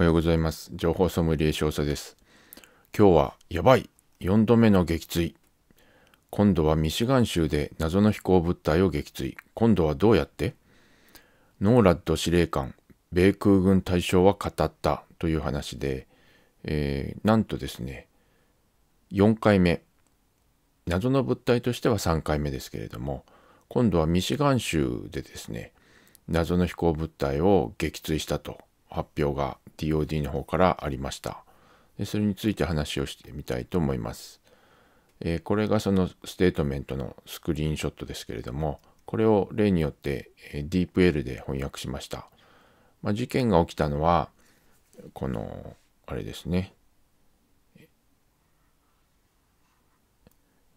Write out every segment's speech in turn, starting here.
おはようございます。情報ソムリエ少佐です。今日は、やばい !4 度目の撃墜。今度はミシガン州で謎の飛行物体を撃墜。今度はどうやってノーラッド司令官、米空軍大将は語ったという話で、えー、なんとですね、4回目。謎の物体としては3回目ですけれども、今度はミシガン州でですね、謎の飛行物体を撃墜したと発表が DOD の方からありました。でそれについて話をしてみたいと思います。えー、これがそのステートメントのスクリーンショットですけれども、これを例によって、えー、DeepL で翻訳しました。まあ、事件が起きたのは、この、あれですね、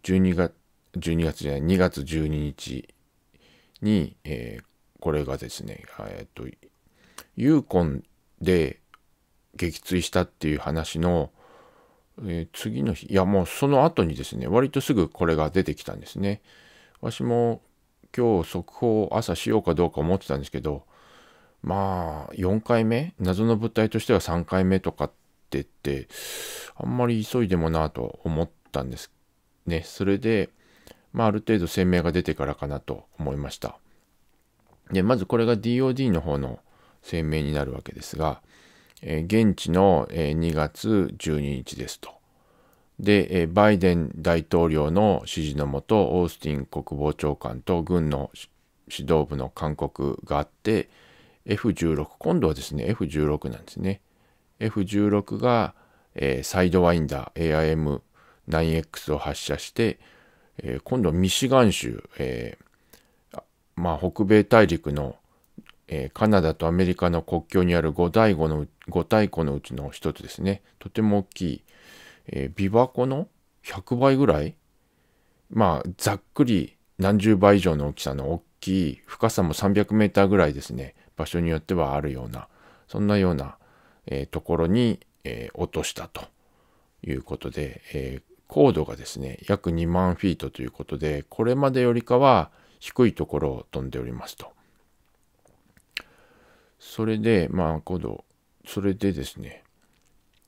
12月、12月じゃない、2月12日に、えー、これがですね、えっ、と、ユーコンで撃墜したっていう話の、えー、次の日いやもうその後にですね割とすぐこれが出てきたんですね。私も今日速報を朝しようかどうか思ってたんですけどまあ4回目謎の物体としては3回目とかってってあんまり急いでもなと思ったんですね。それで、まあ、ある程度声明が出てからかなと思いました。でまずこれが DOD の方の鮮明になるわけですが、え現地の、え2月12日ですと。で、えバイデン大統領の指示のもとオースティン国防長官と軍の指導部の勧告があって F16 今度はですね F16 なんですね。F16 が、えサイドワインダー AIM9X を発射して、え今度はミシガン州、えまあ、北米大陸のえー、カナダとアメリカの国境にある五大湖の五大湖のうちの一つですね。とても大きい。えー、琵琶湖の100倍ぐらいまあ、ざっくり何十倍以上の大きさの大きい、深さも300メーターぐらいですね。場所によってはあるような、そんなような、えー、ところに、えー、落としたということで、えー、高度がですね、約2万フィートということで、これまでよりかは低いところを飛んでおりますと。それで、まあ、今度、それでですね、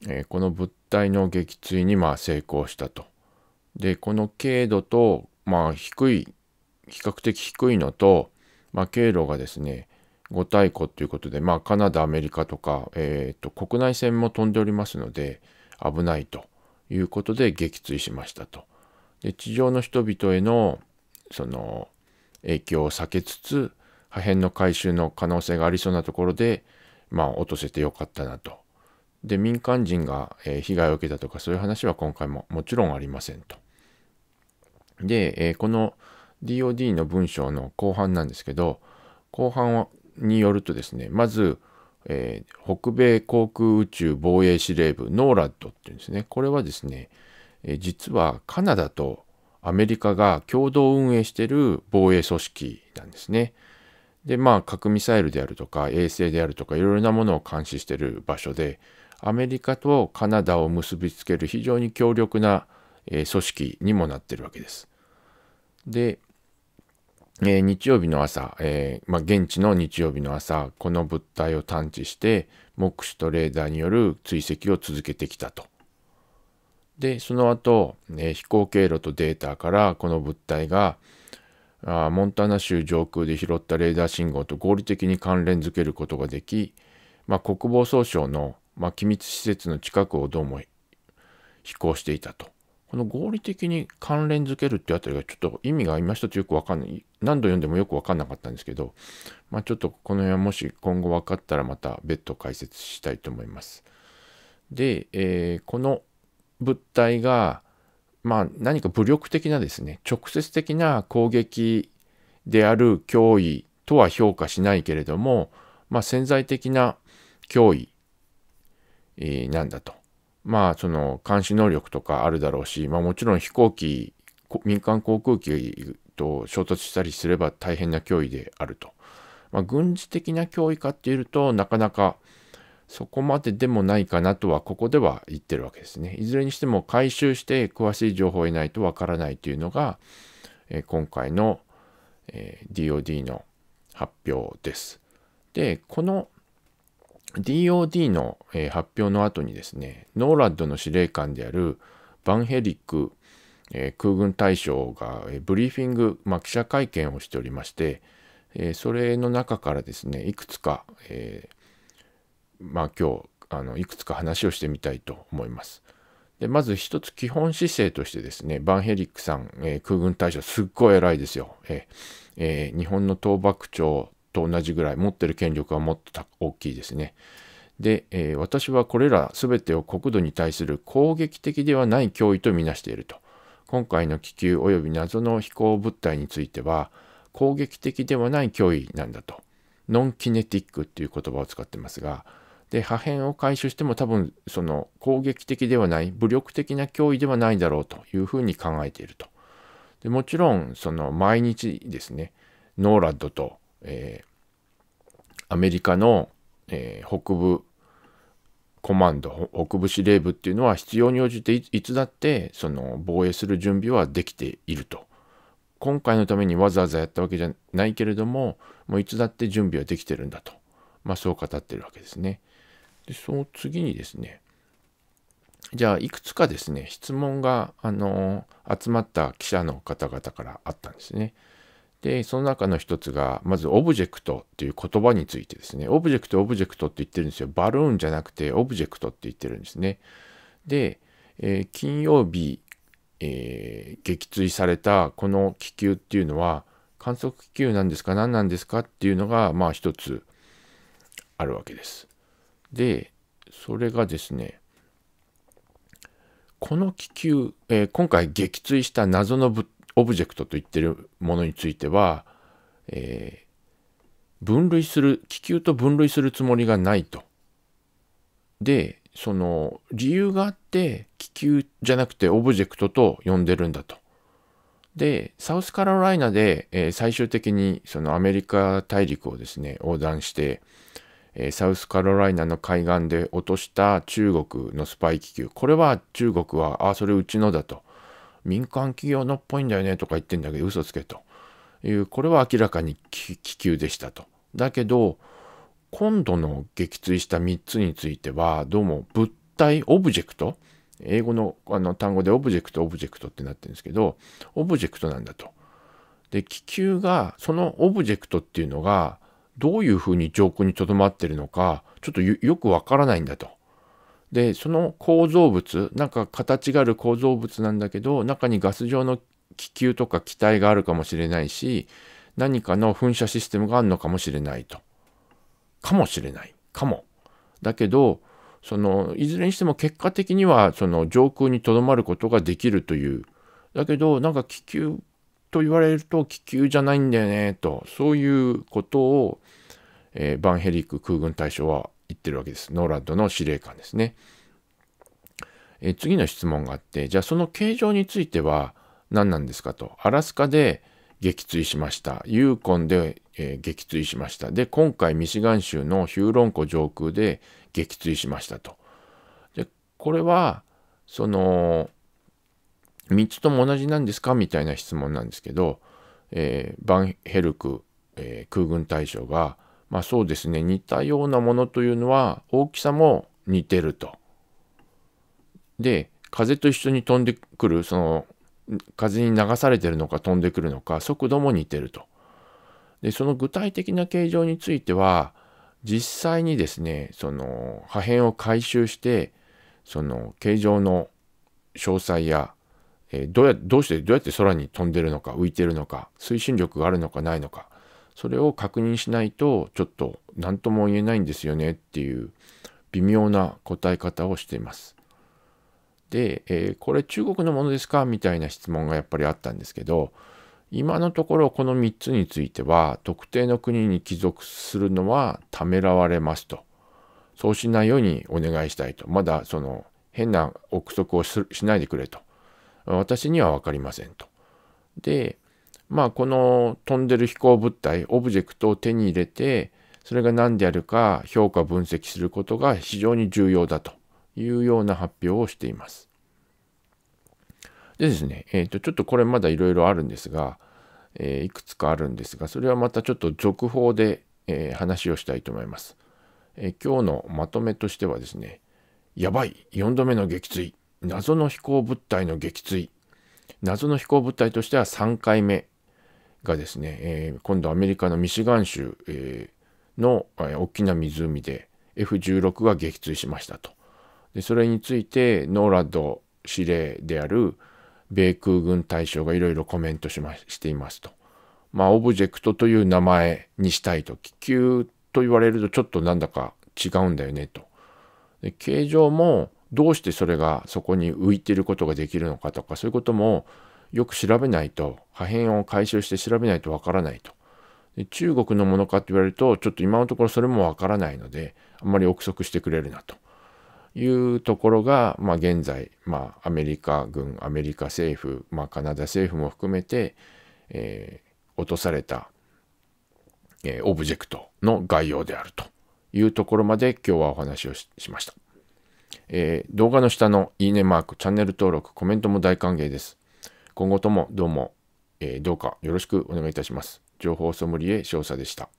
えー、この物体の撃墜に、まあ、成功したと。で、この経度と、まあ、低い、比較的低いのと、まあ、経路がですね、五大湖ということで、まあ、カナダ、アメリカとか、えーと、国内線も飛んでおりますので、危ないということで撃墜しましたと。で、地上の人々への、その、影響を避けつつ、破片の回収の可能性がありそうなところで、まあ、落とせてよかったなと。で、民間人が被害を受けたとか、そういう話は今回ももちろんありませんと。で、この DOD の文章の後半なんですけど、後半によるとですね、まず、えー、北米航空宇宙防衛司令部、ノーラッドっていうんですね。これはですね、え実はカナダとアメリカが共同運営している防衛組織なんですね。で、まあ、核ミサイルであるとか、衛星であるとか、いろいろなものを監視している場所で、アメリカとカナダを結びつける非常に強力な、え組織にもなってるわけです。で、えー、日曜日の朝、えー、まあ、現地の日曜日の朝、この物体を探知して、目視とレーダーによる追跡を続けてきたと。で、その後、え飛行経路とデータからこの物体が、あモンタナ州上空で拾ったレーダー信号と合理的に関連づけることができ、まあ、国防総省の、まあ、機密施設の近くをどうも飛行していたと。この合理的に関連づけるってあたりがちょっと意味が今一つよくわかんない。何度読んでもよくわかんなかったんですけど、まあちょっとこの辺はもし今後分かったらまた別途解説したいと思います。で、えー、この物体が、まあ、何か武力的なですね、直接的な攻撃である脅威とは評価しないけれども、まあ、潜在的な脅威、えー、なんだと。まあ、その監視能力とかあるだろうし、まあ、もちろん飛行機、民間航空機と衝突したりすれば大変な脅威であると。まあ、軍事的な脅威かっていうとなかなかそこまででもないかなとはここでは言ってるわけですね。いずれにしても回収して詳しい情報を得ないとわからないというのが、えー、今回の、えー、DOD の発表です。で、この DOD の、えー、発表の後にですね、ノーラッドの司令官であるバンヘリック、え空軍大将が、えブリーフィング、まあ、記者会見をしておりまして、えそれの中からですね、いくつか、えーまあ、今日あのいくつか話をしてみたいと思います。でまず一つ基本姿勢としてですね、バンヘリックさん、えー、空軍大将、すっごい偉いですよ。えーえー、日本の倒幕長と同じぐらい持ってる権力はもっと大きいですね。で、えー、私はこれら全てを国土に対する攻撃的ではない脅威とみなしていると。今回の気球及び謎の飛行物体については、攻撃的ではない脅威なんだと。ノンキネティックっていう言葉を使ってますが、で破片を回収しても多分その攻撃的ではない武力的な脅威ではないだろうというふうに考えているとでもちろんその毎日ですねノーラッドと、えー、アメリカの、えー、北部コマンド北部司令部っていうのは必要に応じていつだってその防衛する準備はできていると今回のためにわざわざやったわけじゃないけれどももういつだって準備はできてるんだと、まあ、そう語ってるわけですね。で、その次にですね、じゃあ、いくつかですね、質問が、あの集まった記者の方々からあったんですね。で、その中の一つが、まず、オブジェクトっていう言葉についてですね、オブジェクト、オブジェクトって言ってるんですよ。バルーンじゃなくて、オブジェクトって言ってるんですね。で、えー、金曜日、えー、撃墜されたこの気球っていうのは、観測気球なんですか何なんですかっていうのが、まあ一つあるわけです。で、それがですね、この気球、えー、今回撃墜した謎のオブジェクトと言ってるものについては、えー、分類する気球と分類するつもりがないと。でその理由があって気球じゃなくてオブジェクトと呼んでるんだと。でサウスカロライナで、えー、最終的にそのアメリカ大陸をですね横断して、えサウスカロライナの海岸で落とした中国のスパイ気球これは中国はあそれうちのだと民間企業のっぽいんだよねとか言ってんだけど嘘つけというこれは明らかに気球でしたとだけど今度の撃墜した3つについてはどうも物体オブジェクト英語のあの単語でオブジェクトオブジェクトってなってるんですけどオブジェクトなんだと。で気球がそのオブジェクトっていうのがどういうふうに上空にとどまってるのかちょっとよくわからないんだと。でその構造物なんか形がある構造物なんだけど中にガス状の気球とか機体があるかもしれないし何かの噴射システムがあるのかもしれないと。かもしれないかも。だけどそのいずれにしても結果的にはその上空にとどまることができるというだけどなんか気球と言われると気球じゃないんだよねとそういうことを、えー、バンヘリック空軍大将は言ってるわけです。ノーラッドの司令官ですね。え次の質問があってじゃあその形状については何なんですかとアラスカで撃墜しましたユーコンで、えー、撃墜しましたで今回ミシガン州のヒューロン湖上空で撃墜しましたとでこれはその3つとも同じなんですかみたいな質問なんですけど、えー、バンヘルク、えー、空軍大将が、まあそうですね、似たようなものというのは大きさも似てると。で、風と一緒に飛んでくる、その風に流されてるのか飛んでくるのか、速度も似てると。で、その具体的な形状については、実際にですね、その破片を回収して、その形状の詳細やえー、どうやどうしてどうやって空に飛んでるのか浮いてるのか推進力があるのかないのかそれを確認しないとちょっと何とも言えないんですよねっていう微妙な答え方をしています。で、えー、これ中国のものですかみたいな質問がやっぱりあったんですけど今のところこの3つについては特定の国に帰属するのはためらわれますとそうしないようにお願いしたいとまだその変な憶測をしないでくれと私には分かりませんと。で、まあ、この飛んでる飛行物体、オブジェクトを手に入れて、それが何であるか評価分析することが非常に重要だというような発表をしています。でですね、えー、と、ちょっとこれまだいろいろあるんですが、えー、いくつかあるんですが、それはまたちょっと続報で、えー、話をしたいと思います、え今日のまとめとしてはですね、やばい、4度目の撃墜。謎の飛行物体の撃墜謎の飛行物体としては3回目がですね、えー、今度アメリカのミシガン州、えー、の、えー、大きな湖で F16 が撃墜しましたと。でそれについてノーラッド司令である米空軍大将がいろいろコメントしましていますと。まあオブジェクトという名前にしたいと気球と言われるとちょっとなんだか違うんだよねと。で形状もどうしてそれがそこに浮いてることができるのかとかそういうこともよく調べないと破片を回収して調べないとわからないとで中国のものかって言われるとちょっと今のところそれもわからないのであんまり憶測してくれるなというところが、まあ、現在、まあ、アメリカ軍アメリカ政府、まあ、カナダ政府も含めて、えー、落とされた、えー、オブジェクトの概要であるというところまで今日はお話をしました。えー、動画の下のいいねマーク、チャンネル登録、コメントも大歓迎です。今後ともどうも、えー、どうかよろしくお願いいたします。情報ソムリエ少佐でした。